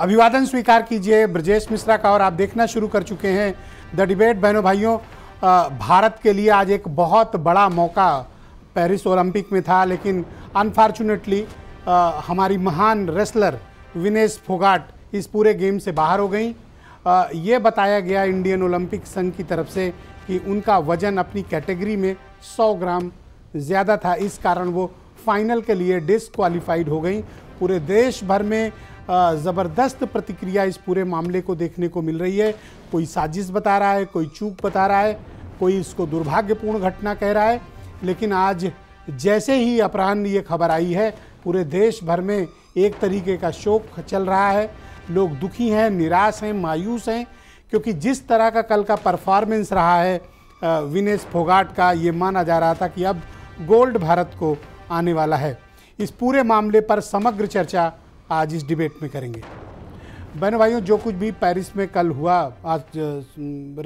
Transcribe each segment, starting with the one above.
अभिवादन स्वीकार कीजिए ब्रजेश मिश्रा का और आप देखना शुरू कर चुके हैं द डिबेट बहनों भाइयों भारत के लिए आज एक बहुत बड़ा मौका पेरिस ओलंपिक में था लेकिन अनफॉर्चुनेटली हमारी महान रेसलर विनेश फोगाट इस पूरे गेम से बाहर हो गई ये बताया गया इंडियन ओलंपिक संघ की तरफ से कि उनका वजन अपनी कैटेगरी में 100 ग्राम ज़्यादा था इस कारण वो फाइनल के लिए डिसक्वालीफाइड हो गई पूरे देश भर में ज़बरदस्त प्रतिक्रिया इस पूरे मामले को देखने को मिल रही है कोई साजिश बता रहा है कोई चूक बता रहा है कोई इसको दुर्भाग्यपूर्ण घटना कह रहा है लेकिन आज जैसे ही अपराह्न ये खबर आई है पूरे देश भर में एक तरीके का शोक चल रहा है लोग दुखी हैं निराश हैं मायूस हैं क्योंकि जिस तरह का कल का परफॉर्मेंस रहा है विनेश फोगाट का ये माना जा रहा था कि अब गोल्ड भारत को आने वाला है इस पूरे मामले पर समग्र चर्चा आज इस डिबेट में करेंगे बहन भाइयों जो कुछ भी पेरिस में कल हुआ आज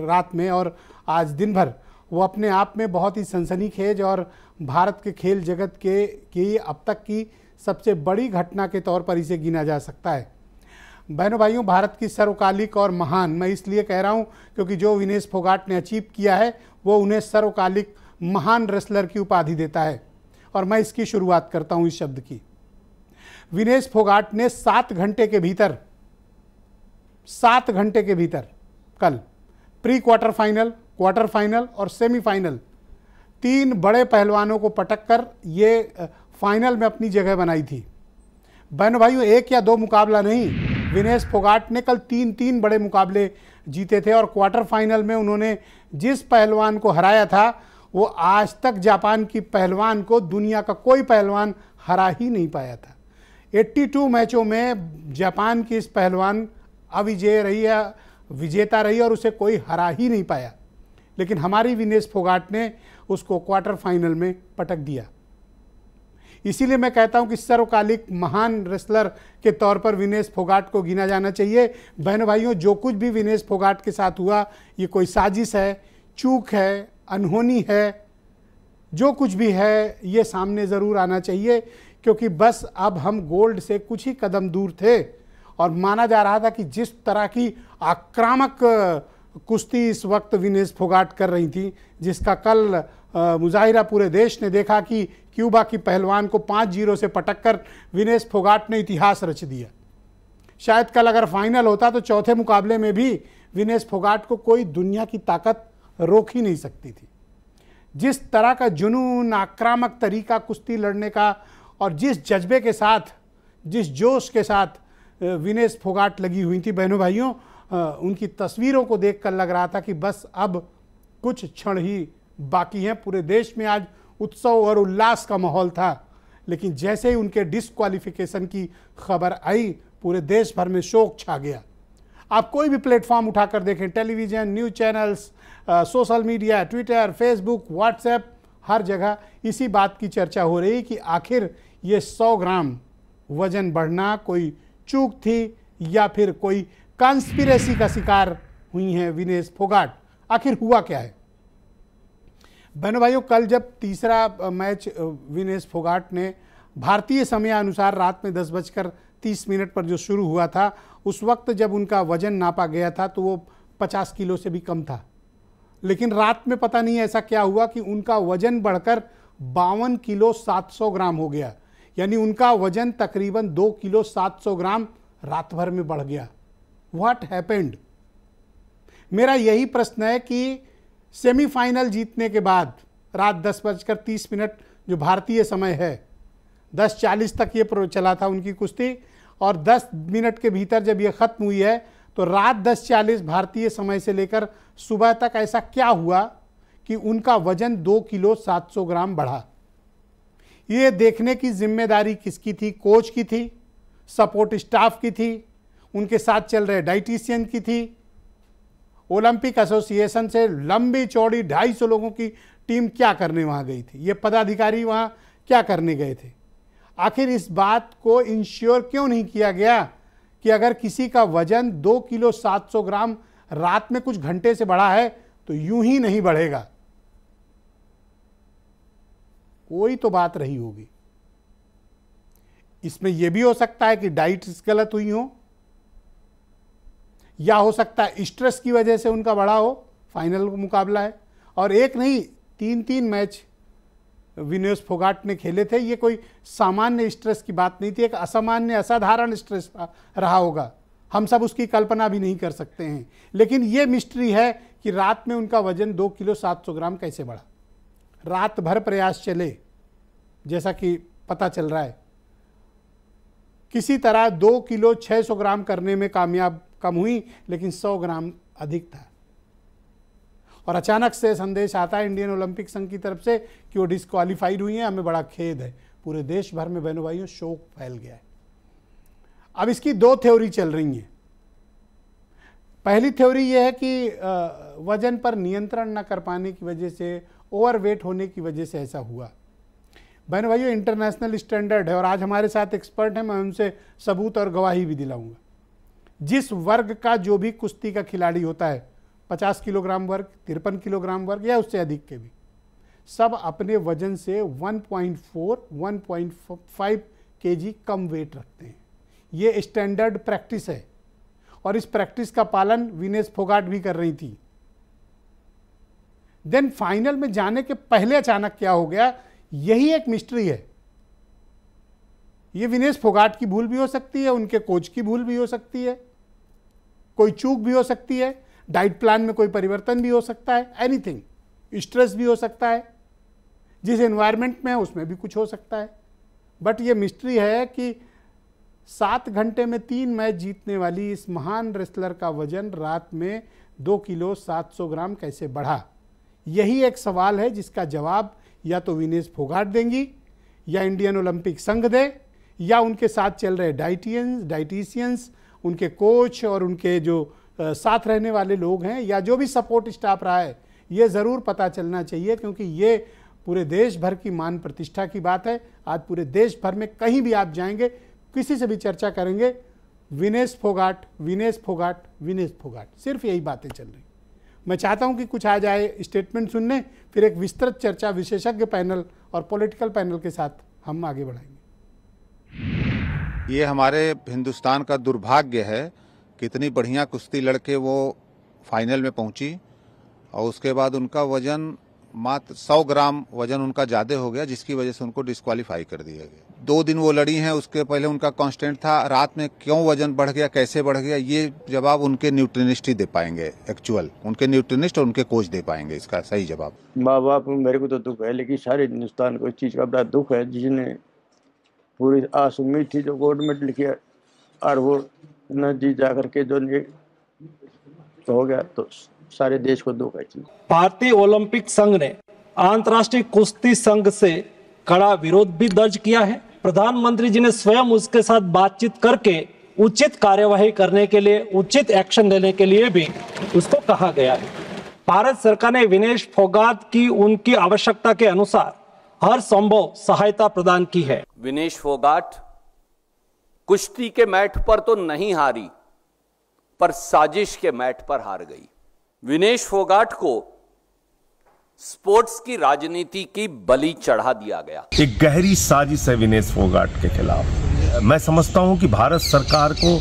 रात में और आज दिन भर वो अपने आप में बहुत ही सनसनीखेज और भारत के खेल जगत के की अब तक की सबसे बड़ी घटना के तौर पर इसे गिना जा सकता है बहनों भाइयों भारत की सर्वकालिक और महान मैं इसलिए कह रहा हूँ क्योंकि जो विनेश फोगाट ने अचीव किया है वो उन्हें सर्वकालिक महान रेसलर की उपाधि देता है और मैं इसकी शुरुआत करता हूँ इस शब्द की विनेश फोगाट ने सात घंटे के भीतर सात घंटे के भीतर कल pre quarter final quarter final और सेमीफाइनल तीन बड़े पहलवानों को पटक कर ये फाइनल में अपनी जगह बनाई थी बहन भाइयों एक या दो मुकाबला नहीं विनेश फोगाट ने कल तीन तीन बड़े मुकाबले जीते थे और क्वार्टर फाइनल में उन्होंने जिस पहलवान को हराया था वो आज तक जापान की पहलवान को दुनिया का कोई पहलवान हरा ही नहीं पाया था 82 मैचों में जापान की इस पहलवान अविजय रही या विजेता रही और उसे कोई हरा ही नहीं पाया लेकिन हमारी विनेश फोगाट ने उसको क्वार्टर फाइनल में पटक दिया इसीलिए मैं कहता हूं कि सर्वकालिक महान रेसलर के तौर पर विनेश फोगाट को गिना जाना चाहिए बहन भाइयों जो कुछ भी विनेश फोगाट के साथ हुआ ये कोई साजिश है चूक है अनहोनी है जो कुछ भी है ये सामने ज़रूर आना चाहिए क्योंकि बस अब हम गोल्ड से कुछ ही कदम दूर थे और माना जा रहा था कि जिस तरह की आक्रामक कुश्ती इस वक्त विनेश फोगाट कर रही थी जिसका कल मुजाहिरा पूरे देश ने देखा कि क्यूबा की पहलवान को पाँच जीरो से पटक कर विनेश फोगाट ने इतिहास रच दिया शायद कल अगर फाइनल होता तो चौथे मुकाबले में भी विनेश फोगाट को कोई दुनिया की ताकत रोक ही नहीं सकती थी जिस तरह का जुनून आक्रामक तरीका कुश्ती लड़ने का और जिस जज्बे के साथ जिस जोश के साथ विनेश फोगाट लगी हुई थी बहनों भाइयों उनकी तस्वीरों को देखकर लग रहा था कि बस अब कुछ क्षण ही बाकी हैं पूरे देश में आज उत्सव और उल्लास का माहौल था लेकिन जैसे ही उनके डिसक्वालिफिकेशन की खबर आई पूरे देश भर में शोक छा गया आप कोई भी प्लेटफॉर्म उठाकर देखें television news channels social media Twitter Facebook WhatsApp हर जगह इसी बात की चर्चा हो रही कि आखिर ये 100 ग्राम वजन बढ़ना कोई चूक थी या फिर कोई कॉन्स्पिरेसी का शिकार हुई हैं विनेश फोगाट आखिर हुआ क्या है बहनों भाइयों कल जब तीसरा मैच विनेश फोगाट ने भारतीय समय अनुसार रात में दस बजकर तीस मिनट पर जो शुरू हुआ था उस वक्त जब उनका वजन नापा गया था तो वो पचास किलो से भी कम था लेकिन रात में पता नहीं ऐसा क्या हुआ कि उनका वजन बढ़कर बावन किलो सात सौ ग्राम हो गया यानी उनका वजन तकरीबन दो किलो सात सौ ग्राम रात भर में बढ़ गया व्हाट हैपेंड मेरा यही प्रश्न है कि सेमीफाइनल जीतने के बाद रात दस बजकर तीस मिनट जो भारतीय समय है दस चालीस तक ये चला था उनकी कुश्ती और दस मिनट के भीतर जब ये ख़त्म हुई है तो रात दस चालीस भारतीय समय से लेकर सुबह तक ऐसा क्या हुआ कि उनका वजन दो किलो सात सौ ग्राम बढ़ा ये देखने की जिम्मेदारी किसकी थी कोच की थी सपोर्ट स्टाफ की थी उनके साथ चल रहे डाइटिशियन की थी ओलंपिक एसोसिएशन से लंबी चौड़ी ढाई सौ लोगों की टीम क्या करने वहाँ गई थी ये पदाधिकारी वहाँ क्या करने गए थे आखिर इस बात को इंश्योर क्यों नहीं किया गया कि अगर किसी का वजन दो किलो सात सौ ग्राम रात में कुछ घंटे से बढ़ा है तो यूं ही नहीं बढ़ेगा कोई तो बात रही होगी इसमें यह भी हो सकता है कि डाइट गलत हुई हो या हो सकता है स्ट्रेस की वजह से उनका बड़ा हो फाइनल मुकाबला है और एक नहीं तीन तीन मैच विनेश फोगाट ने खेले थे ये कोई सामान्य स्ट्रेस की बात नहीं थी एक असामान्य असाधारण स्ट्रेस रहा होगा हम सब उसकी कल्पना भी नहीं कर सकते हैं लेकिन ये मिस्ट्री है कि रात में उनका वजन दो किलो सात सौ ग्राम कैसे बढ़ा रात भर प्रयास चले जैसा कि पता चल रहा है किसी तरह दो किलो 600 ग्राम करने में कामयाब कम हुई लेकिन 100 ग्राम अधिक था और अचानक से संदेश आता है इंडियन ओलंपिक संघ की तरफ से कि वो डिस्कालीफाइड हुई है हमें बड़ा खेद है पूरे देश भर में बहनों भाइयों शोक फैल गया है अब इसकी दो थ्योरी चल रही हैं पहली थ्योरी यह है कि वजन पर नियंत्रण न कर पाने की वजह से ओवरवेट होने की वजह से ऐसा हुआ बहन भाइयों इंटरनेशनल स्टैंडर्ड है और आज हमारे साथ एक्सपर्ट हैं मैं उनसे सबूत और गवाही भी दिलाऊंगा जिस वर्ग का जो भी कुश्ती का खिलाड़ी होता है 50 किलोग्राम वर्ग तिरपन किलोग्राम वर्ग या उससे अधिक के भी सब अपने वजन से 1.4 1.5 केजी कम वेट रखते हैं ये स्टैंडर्ड प्रैक्टिस है और इस प्रैक्टिस का पालन विनेश फोगाट भी कर रही थी देन फाइनल में जाने के पहले अचानक क्या हो गया यही एक मिस्ट्री है ये विनेश फोगाट की भूल भी हो सकती है उनके कोच की भूल भी हो सकती है कोई चूक भी हो सकती है डाइट प्लान में कोई परिवर्तन भी हो सकता है एनीथिंग स्ट्रेस भी हो सकता है जिस एनवायरनमेंट में है उसमें भी कुछ हो सकता है बट ये मिस्ट्री है कि सात घंटे में तीन मैच जीतने वाली इस महान रेसलर का वजन रात में दो किलो सात सौ ग्राम कैसे बढ़ा यही एक सवाल है जिसका जवाब या तो विनेश फोगाट देंगी या इंडियन ओलंपिक संघ दे या उनके साथ चल रहे डाइटियंस डाइटिशियंस उनके कोच और उनके जो साथ रहने वाले लोग हैं या जो भी सपोर्ट स्टाफ रहा है ये ज़रूर पता चलना चाहिए क्योंकि ये पूरे देश भर की मान प्रतिष्ठा की बात है आज पूरे देश भर में कहीं भी आप जाएंगे किसी से भी चर्चा करेंगे विनेश फोगाट विनेश फोगाट विनेश फोगाट सिर्फ यही बातें चल रही मैं चाहता हूं कि कुछ आ जाए स्टेटमेंट सुनने फिर एक विस्तृत चर्चा विशेषज्ञ पैनल और पॉलिटिकल पैनल के साथ हम आगे बढ़ाएंगे ये हमारे हिंदुस्तान का दुर्भाग्य है कितनी बढ़िया कुश्ती लड़के वो फाइनल में पहुंची और उसके बाद उनका वज़न मात्र सौ ग्राम वजन उनका ज़्यादा हो गया जिसकी वजह से उनको डिस्कालीफाई कर दिया गया दो दिन वो लड़ी हैं उसके पहले उनका कांस्टेंट था रात में क्यों वजन बढ़ गया कैसे बढ़ गया ये जवाब उनके न्यूट्रिनिस्ट ही दे पाएंगे एक्चुअल उनके न्यूट्रिनिस्ट और उनके कोच दे पाएंगे इसका सही जवाब माँ बाप मेरे को तो दुख है लेकिन सारे हिंदुस्तान को इस चीज़ का बड़ा दुख है जिसने पूरी आस उम्मीद थी जो गवर्नमेंट लिखी और वो न जी जा करके जो हो गया तो सारे देश को दो बैठी भारतीय ओलंपिक संघ ने अंतरराष्ट्रीय कुश्ती संघ से कड़ा विरोध भी दर्ज किया है प्रधानमंत्री जी ने स्वयं उसके साथ बातचीत करके उचित कार्यवाही करने के लिए उचित एक्शन लेने के लिए भी उसको कहा गया है भारत सरकार ने विनेश फोगाट की उनकी आवश्यकता के अनुसार हर संभव सहायता प्रदान की है विनेश फोगाट कुश्ती के मैट पर तो नहीं हारी पर साजिश के मैट पर हार गई विनेश फोगाट को स्पोर्ट्स की राजनीति की बलि चढ़ा दिया गया एक गहरी साजिश है विनेश फोगाट के खिलाफ मैं समझता हूं कि भारत सरकार को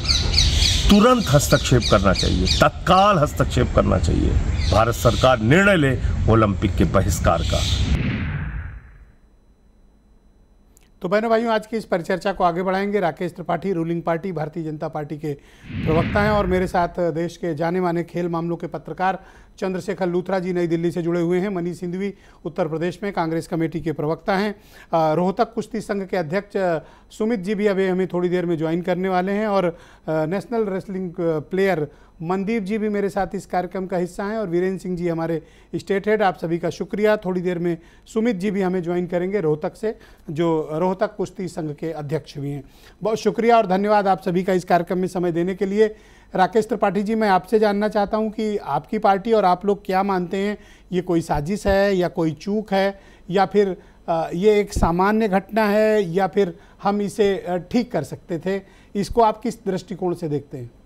तुरंत हस्तक्षेप करना चाहिए तत्काल हस्तक्षेप करना चाहिए भारत सरकार निर्णय ले ओलंपिक के बहिष्कार का तो बहनों भाइयों आज की इस परिचर्चा को आगे बढ़ाएंगे राकेश त्रिपाठी रूलिंग पार्टी भारतीय जनता पार्टी के प्रवक्ता हैं और मेरे साथ देश के जाने माने खेल मामलों के पत्रकार चंद्रशेखर लूथरा जी नई दिल्ली से जुड़े हुए हैं मनीष सिंधवी उत्तर प्रदेश में कांग्रेस कमेटी के प्रवक्ता हैं रोहतक कुश्ती संघ के अध्यक्ष सुमित जी भी अभी हमें थोड़ी देर में ज्वाइन करने वाले हैं और national wrestling player Mandeep ji भी मेरे साथ इस कार्यक्रम का हिस्सा हैं और वीरेंद्र सिंह जी हमारे स्टेट हेड आप सभी का शुक्रिया थोड़ी देर में सुमित जी भी हमें ज्वाइन करेंगे रोहतक से जो रोहतक कुश्ती संघ के अध्यक्ष भी हैं बहुत शुक्रिया और धन्यवाद आप सभी का इस कार्यक्रम में समय देने के लिए राकेश त्रिपाठी जी मैं आपसे जानना चाहता हूं कि आपकी पार्टी और आप लोग क्या मानते हैं ये कोई साजिश है या कोई चूक है या फिर ये एक सामान्य घटना है या फिर हम इसे ठीक कर सकते थे इसको आप किस दृष्टिकोण से देखते हैं